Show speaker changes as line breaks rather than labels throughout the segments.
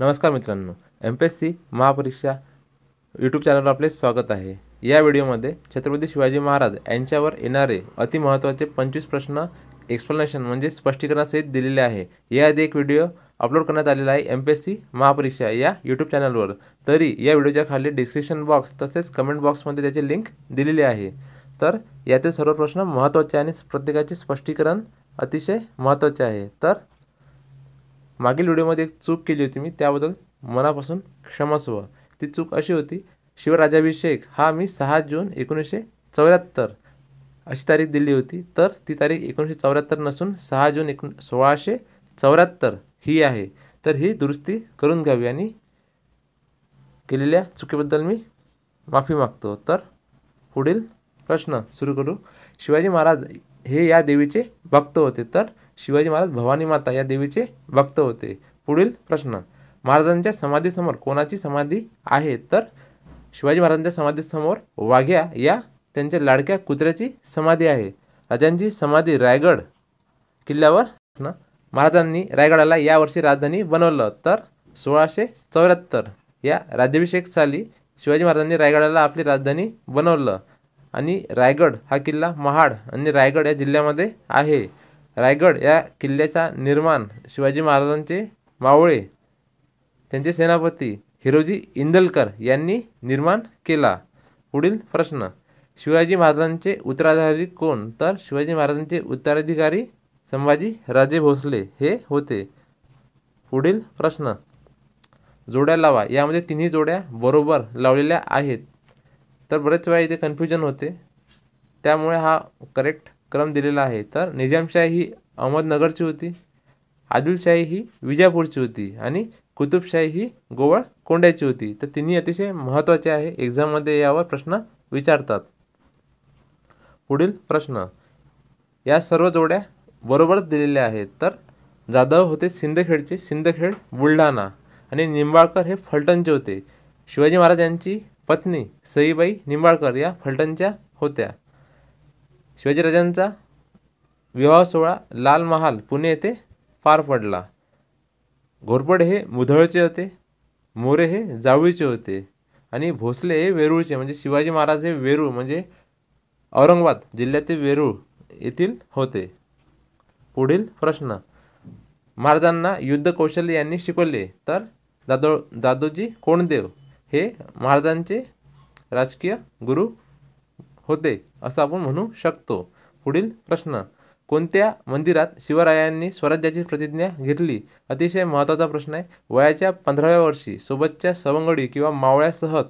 नमस्कार मित्रांनो M P S C Mahapariksha YouTube चॅनलवर आपले स्वागत आहे या व्हिडिओमध्ये छत्रपती शिवाजी महाराज यांच्यावर येणारे अतिमहत्त्वाचे पंचवीस प्रश्न एक्सप्लेनेशन म्हणजे स्पष्टीकरणासहित दिलेले आहे याआधी एक व्हिडिओ अपलोड करण्यात आलेला आहे M P S C Mahapariksha या यूट्यूब चॅनलवर तरी या व्हिडिओच्या खाली डिस्क्रिप्शन बॉक्स तसेच कमेंट बॉक्समध्ये त्याची लिंक दिलेली आहे तर यातील सर्व प्रश्न महत्त्वाचे आणि प्रत्येकाचे स्पष्टीकरण अतिशय महत्त्वाचे आहे तर मागील व्हिडिओमध्ये एक चूक केली होती मी त्याबद्दल मनापासून क्षमासुवा ती चूक अशी होती शिवराजाभिषेक हा मी सहा जून एकोणीसशे चौऱ्याहत्तर अशी तारीख दिली होती तर ती तारीख एकोणीसशे चौऱ्याहत्तर नसून सहा जून एकोण सोळाशे चौऱ्याहत्तर ही आहे तर ही दुरुस्ती करून घ्यावी आणि केलेल्या चुकीबद्दल मी माफी मागतो तर पुढील प्रश्न सुरू करू शिवाजी महाराज हे या देवीचे भक्त होते तर शिवाजी महाराज भवानी माता या देवीचे भक्त होते पुढील प्रश्न महाराजांच्या समाधीसमोर कोणाची समाधी आहे तर शिवाजी महाराजांच्या समाधीसमोर वाघ्या या त्यांच्या लाडक्या कुत्र्याची समाधी आहे राजांची समाधी रायगड किल्ल्यावर महाराजांनी रायगडाला यावर्षी राजधानी बनवलं तर सोळाशे चौऱ्याहत्तर या राज्याभिषेक साली शिवाजी महाराजांनी रायगडाला आपली राजधानी बनवलं आणि रायगड हा किल्ला महाड आणि रायगड या जिल्ह्यामध्ये आहे रायगड या किल्ल्याचा निर्माण शिवाजी महाराजांचे मावळे त्यांचे सेनापती हिरोजी इंदलकर यांनी निर्माण केला पुढील प्रश्न शिवाजी महाराजांचे उत्तराधिकारी कोण तर शिवाजी महाराजांचे उत्तराधिकारी संभाजी राजे भोसले हे होते पुढील प्रश्न जोड्या लावा यामध्ये तिन्ही जोड्या बरोबर लावलेल्या आहेत तर बरेच वेळा इथे कन्फ्युजन होते त्यामुळे हा करेक्ट क्रम दिलेला आहे तर निजामशाही ही अहमदनगरची होती आदिलशाही ही विजापूरची होती आणि कुतुबशाही ही कोंड्याची होती तर तिन्ही अतिशय महत्त्वाचे आहे एक्झाममध्ये यावर प्रश्न विचारतात पुढील प्रश्न या सर्व जोड्या बरोबरच दिलेल्या आहेत तर जाधव होते सिंदखेडचे सिंदखेड बुलढाणा आणि निंबाळकर हे फलटणचे होते शिवाजी महाराजांची पत्नी सईबाई निंबाळकर या फलटणच्या होत्या शिवाजीराजांचा विवाह सोहळा लाल महाल पुणे येथे पार पडला घोरपड हे मुधळचे होते मोरे हे जावळीचे होते आणि भोसले हे वेरूळचे म्हणजे शिवाजी महाराज हे वेरूळ म्हणजे औरंगाबाद जिल्ह्यातील वेरूळ येथील होते पुढील प्रश्न महाराजांना युद्ध कौशल्य यांनी शिकवले तर दादो दादोजी कोणदेव हे महाराजांचे राजकीय गुरु होते असं आपण म्हणू शकतो पुढील प्रश्न कोणत्या मंदिरात शिवरायांनी स्वराज्याची प्रतिज्ञा घेतली अतिशय महत्त्वाचा प्रश्न आहे वयाच्या पंधराव्या वर्षी सोबतच्या सवंगडी किंवा मावळ्यासह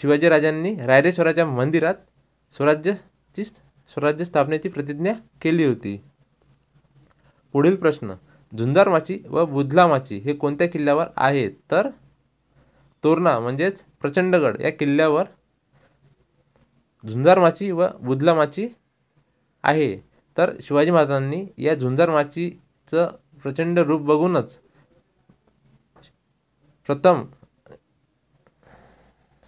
शिवाजीराजांनी रायरेश्वराच्या मंदिरात स्वराज्याची स्वराज्य स्थापनेची प्रतिज्ञा केली होती पुढील प्रश्न झुंजार माची व बुधला माची हे कोणत्या किल्ल्यावर आहेत तर तोरणा म्हणजेच प्रचंडगड या किल्ल्यावर झुंजार माची व बुदला माची आहे तर शिवाजी महाराजांनी या झुंजार माचीचं प्रचंड रूप बघूनच प्रथम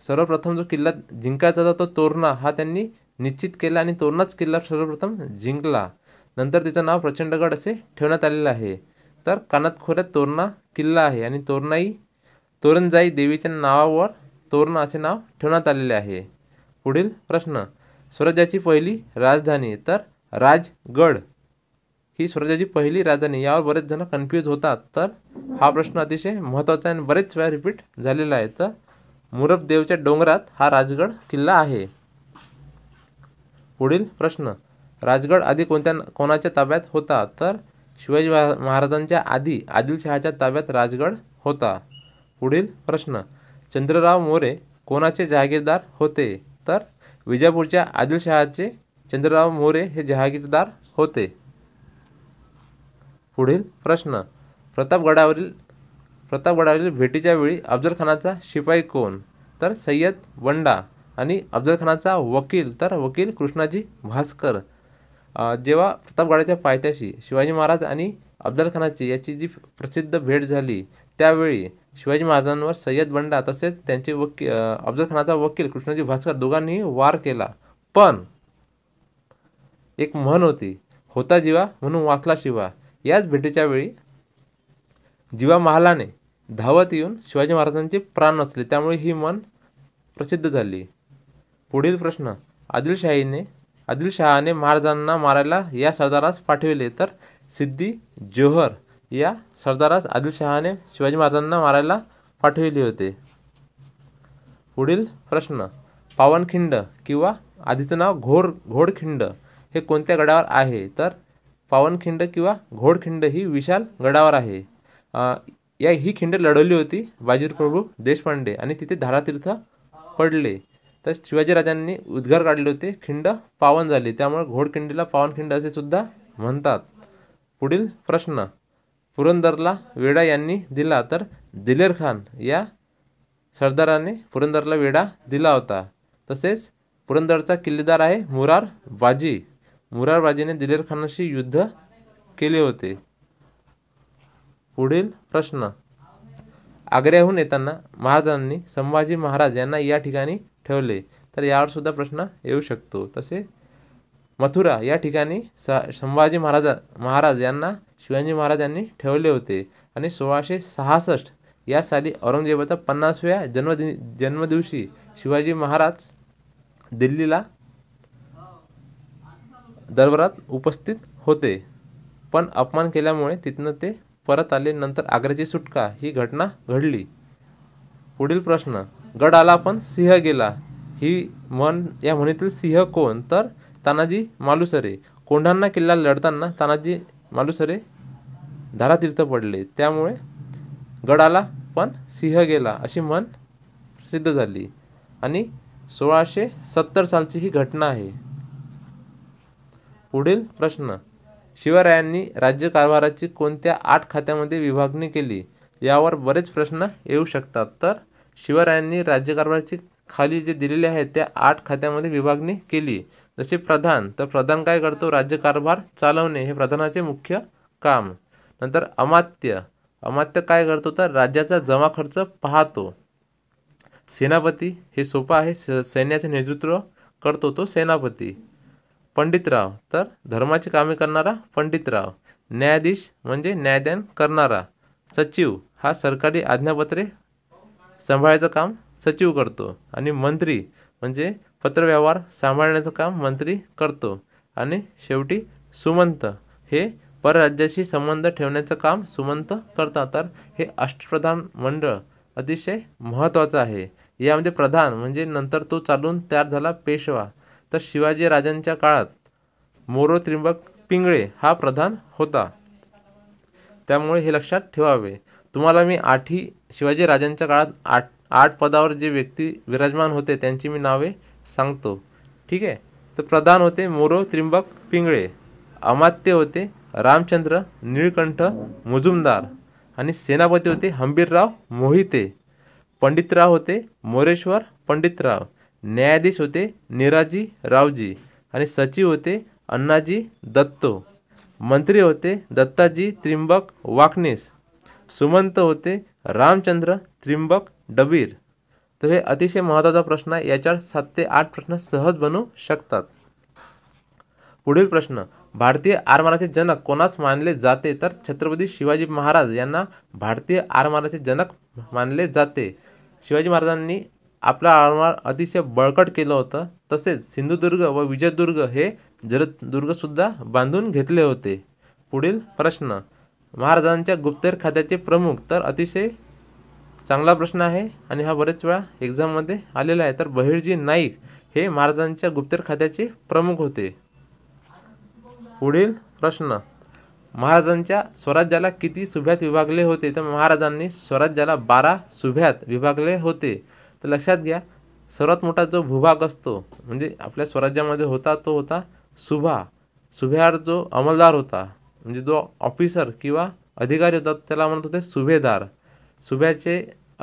सर्वप्रथम जो किल्ला जिंकायचा होता तो तोरणा हा त्यांनी निश्चित केला आणि तोरणाच किल्ला सर्वप्रथम जिंकला नंतर तिचं नाव प्रचंडगड असे ठेवण्यात आलेलं आहे तर कानात खोऱ्यात तोरणा किल्ला आहे आणि तोरणाई तोरणजाई देवीच्या नावावर तोरणा असे नाव ठेवण्यात आलेले आहे पुढील प्रश्न स्वराज्याची पहिली राजधानी तर राजगड ही स्वराज्याची पहिली राजधानी यावर बरेच जण कन्फ्यूज होतात तर हा प्रश्न अतिशय महत्त्वाचा आणि बरेच वेळा रिपीट झालेला आहे तर मुरबदेवच्या डोंगरात हा राजगड किल्ला आहे पुढील प्रश्न राजगड आधी कोणत्या कोणाच्या ताब्यात होता तर शिवाजी महाराजांच्या आधी आदिलशहाच्या ताब्यात राजगड होता पुढील प्रश्न चंद्रराव मोरे कोणाचे जहागीरदार होते तर विजापूरच्या आदिलशहाचे चंद्रराव मोरे हे जहागीरदार होते पुढील प्रश्न प्रतापगडावरील प्रतापगडावरील भेटीच्या वेळी अफजलखानाचा शिपाई कोण तर सय्यद वंडा आणि अफजलखानाचा वकील तर वकील कृष्णाजी भास्कर जेव्हा प्रतापगडाच्या पायथ्याशी शिवाजी महाराज आणि अफजलखानाची याची जी प्रसिद्ध भेट झाली त्यावेळी शिवाजी महाराजांवर सय्यद बंडा तसेच त्यांचे वकील खानाचा वकील कृष्णाजी भास्कर दोघांनी वार केला पण एक म्हण होती होता जिवा म्हणून वाचला शिवा याच भेटीच्या वेळी जिवा महालाने धावत येऊन शिवाजी महाराजांचे प्राण वाचले त्यामुळे ही म्हण प्रसिद्ध झाली पुढील प्रश्न आदिलशाहीने आदिलशहाने महाराजांना मारायला या सरदारास पाठविले तर सिद्धी जोहर या सरदारास आदिलशहाने शिवाजी महाराजांना मारायला पाठविले होते पुढील प्रश्न पावनखिंड किंवा आधीचं नाव घोर घोडखिंड हे कोणत्या गडावर आहे तर पावनखिंड किंवा घोडखिंड ही विशाल गडावर आहे या ही खिंड लढवली होती बाजीप्रभू देशपांडे आणि तिथे धारातीर्थ पडले तर शिवाजीराजांनी उद्गार काढले होते खिंड पावन झाली त्यामुळे घोडखिंडीला पावनखिंड असे सुद्धा म्हणतात पुढील प्रश्न पुरंदरला वेडा यांनी दिला तर दिलेर खान या सरदाराने पुरंदरला वेढा दिला होता तसेच पुरंदरचा किल्लेदार आहे मुरार बाजी मुरार बाजीने दिलेर खानाशी युद्ध केले होते पुढील प्रश्न आग्र्याहून येताना महाराजांनी संभाजी महाराज यांना या ठिकाणी ठेवले तर यावर सुद्धा प्रश्न येऊ शकतो तसे मथुरा या ठिकाणी स संभाजी महाराजा महाराज यांना शिवाजी महाराज यांनी ठेवले होते आणि सोळाशे सहासष्ट या साली औरंगजेबाचा पन्नासव्या जन्मदिन जन्मदिवशी शिवाजी महाराज दिल्लीला दरबारात उपस्थित होते पण अपमान केल्यामुळे तिथनं ते परत आले नंतर आग्र्याची सुटका ही घटना घडली पुढील प्रश्न गड आला पण सिंह गेला ही म्हण या म्हणीतील सिंह कोण तर तानाजी मालुसरे कोंढांना किल्ला लढताना तानाजी मालुसरे धारातीर्थ पडले त्यामुळे गडाला पण सिंह गेला अशी म्हण प्रसिद्ध झाली आणि सोळाशे सत्तर सालची ही घटना आहे पुढील प्रश्न शिवरायांनी राज्यकारभाराची कोणत्या आठ खात्यामध्ये विभागणी केली यावर बरेच प्रश्न येऊ शकतात तर शिवरायांनी राज्यकारभाराची खाली जे दिलेले आहेत त्या आठ खात्यामध्ये विभागणी केली जसे प्रधान तर प्रधान काय करतो राज्यकारभार चालवणे हे प्रधानाचे मुख्य काम नंतर अमात्य अमात्य काय करतो तर राज्याचा जमा खर्च पाहतो सेनापती हे सोपं आहे सैन्याचे नेतृत्व करतो तो सेनापती पंडितराव तर धर्माची कामे करणारा पंडितराव न्यायाधीश म्हणजे न्यायदान करणारा सचिव हा सरकारी आज्ञापत्रे सांभाळायचं काम सचिव करतो आणि मंत्री म्हणजे पत्रव्यवहार सांभाळण्याचं काम मंत्री करतो आणि शेवटी सुमंत हे परराज्याशी संबंध ठेवण्याचं काम सुमंत करतात तर हे अष्टप्रधान मंडळ अतिशय महत्त्वाचं आहे यामध्ये प्रधान म्हणजे नंतर तो चालून तयार झाला पेशवा तर शिवाजी राजांच्या काळात मोरो त्रिंबक पिंगळे हा प्रधान होता त्यामुळे हे लक्षात ठेवावे तुम्हाला मी आठही शिवाजी राजांच्या काळात आठ आठ पदावर जे व्यक्ती विराजमान होते त्यांची मी नावे सांगतो ठीक आहे तर प्रधान होते मोरो त्रिंबक पिंगळे अमात्य होते रामचंद्र निळकंठ मुजुमदार आणि सेनापती होते हंबीरराव मोहिते पंडितराव होते मोरेश्वर पंडितराव न्यायाधीश होते निराजी रावजी आणि सचिव होते अण्णाजी दत्तो मंत्री होते दत्ताजी त्रिंबक वाकनेस सुमंत होते रामचंद्र त्रिंबक डबीर तर हे अतिशय महत्त्वाचा प्रश्न आहे याच्यावर सात ते आठ प्रश्न सहज बनू शकतात पुढील प्रश्न भारतीय आरमाराचे जनक कोणास मानले जाते तर छत्रपती शिवाजी महाराज यांना भारतीय आरमाराचे जनक मानले जाते शिवाजी महाराजांनी आपला आरमार अतिशय बळकट केलं होतं तसेच सिंधुदुर्ग व विजयदुर्ग हे जलदुर्गसुद्धा बांधून घेतले होते पुढील प्रश्न महाराजांच्या गुप्तहेर खात्याचे प्रमुख तर अतिशय चांगला प्रश्न आहे आणि हा बरेच वेळा एक्झाममध्ये आलेला आहे तर बहिर्जी नाईक हे महाराजांच्या गुप्तहेर खात्याचे प्रमुख होते पुढील प्रश्न महाराजांच्या स्वराज्याला किती सुभ्यात विभागले होते तर महाराजांनी स्वराज्याला बारा सुभ्यात विभागले होते तर लक्षात घ्या सर्वात मोठा जो भूभाग असतो म्हणजे आपल्या स्वराज्यामध्ये होता तो होता सुभा सुभ्यावर जो अंमलदार होता म्हणजे जो ऑफिसर किंवा अधिकारी होता त्याला म्हणत होते सुभेदार सुभ्याचे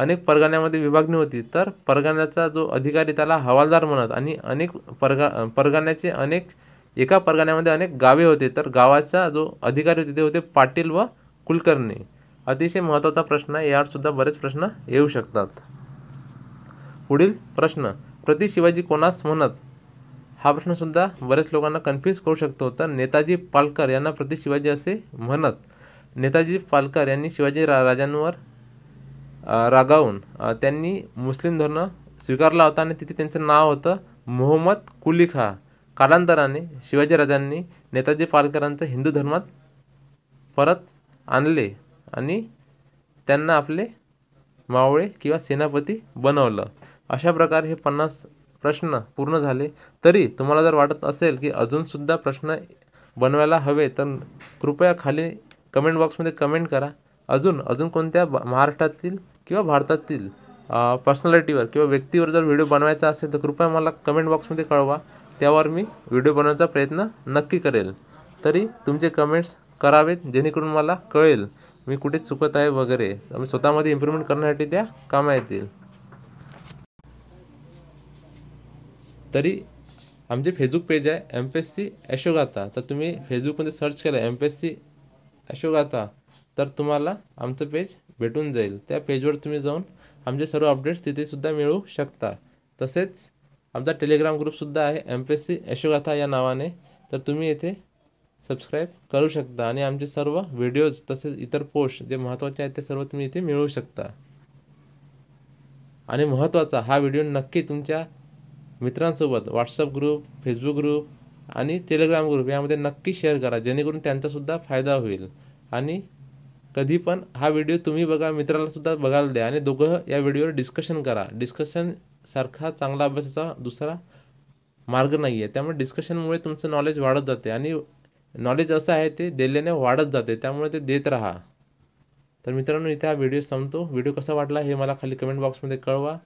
अनेक परगण्यामध्ये विभागणी होती तर परगण्याचा जो अधिकारी त्याला हवालदार म्हणत आणि अनेक परगा परगण्याचे अनेक एका परगण्यामध्ये अनेक गावे होते तर गावाचा जो अधिकारी होते ते होते पाटील व कुलकर्णी अतिशय महत्त्वाचा प्रश्न आहे यावरसुद्धा बरेच प्रश्न येऊ शकतात पुढील प्रश्न प्रति शिवाजी कोणास म्हणत हा प्रश्नसुद्धा बरेच लोकांना कन्फ्यूज करू शकतो तर नेताजी पालकर यांना प्रति शिवाजी असे म्हणत नेताजी पालकर यांनी शिवाजी रा राजांवर रागावून त्यांनी मुस्लिम धर्म स्वीकारला होता आणि तिथे त्यांचं नाव होतं मोहम्मद कुली कालांतराने शिवाजीराजांनी नेताजी पालकरांचं हिंदू धर्मात परत आणले आणि त्यांना आपले मावळे किंवा सेनापती बनवलं अशा प्रकारे हे पन्नास प्रश्न पूर्ण झाले तरी तुम्हाला जर वाटत असेल की अजूनसुद्धा प्रश्न बनवायला हवे तर कृपया खाली कमेंट बॉक्समध्ये कमेंट करा अजून अजून कोणत्या महाराष्ट्रातील किंवा भारतातील पर्सनॅलिटीवर किंवा व्यक्तीवर जर व्हिडिओ बनवायचा असेल तर कृपया मला कमेंट बॉक्समध्ये कळवा त्यावर मी व्हिडिओ बनवण्याचा प्रयत्न नक्की करेल तरी तुमचे कमेंट्स करावेत जेणेकरून मला कळेल मी कुठे चुकत आहे वगैरे मी स्वतःमध्ये इम्प्रूव्हमेंट करण्यासाठी त्या कामा येतील तरी आमचे फेसबुक पेज आहे M P S C Yashogatha तर तुम्ही फेसबुकमध्ये सर्च केलं M P S C Yashogatha तर तुम्हाला आमचं पेज भेटून जाईल त्या पेजवर तुम्ही जाऊन आमचे सर्व अपडेट्स तिथेसुद्धा मिळू शकता तसेच आमचा टेलिग्राम ग्रुपसुद्धा आहे एम पी एस सी यशोगाथा या नावाने तर तुम्ही येथे सबस्क्राईब करू शकता आणि आमचे सर्व व्हिडिओज तसेच इतर पोस्ट जे महत्त्वाचे आहेत ते सर्व तुम्ही इथे मिळवू शकता आणि महत्त्वाचा हा व्हिडिओ नक्की तुमच्या मित्रांसोबत व्हॉट्सअप ग्रुप फेसबुक ग्रुप आणि टेलिग्राम ग्रुप यामध्ये नक्की शेअर करा जेणेकरून त्यांचासुद्धा फायदा होईल आणि कधी पण हा व्हिडिओ तुम्ही बघा मित्रालासुद्धा बघायला द्या आणि दोघं या व्हिडिओवर डिस्कशन करा डिस्कशनसारखा चांगला अभ्यासाचा दुसरा मार्ग नाही आहे त्यामुळे डिस्कशनमुळे तुमचं नॉलेज वाढत जाते आणि नॉलेज असं आहे ते दिल्याने वाढत जाते त्यामुळे ते देत राहा तर मित्रांनो इथे हा व्हिडिओ संपतो व्हिडिओ कसा वाटला हे मला खाली कमेंट बॉक्समध्ये कळवा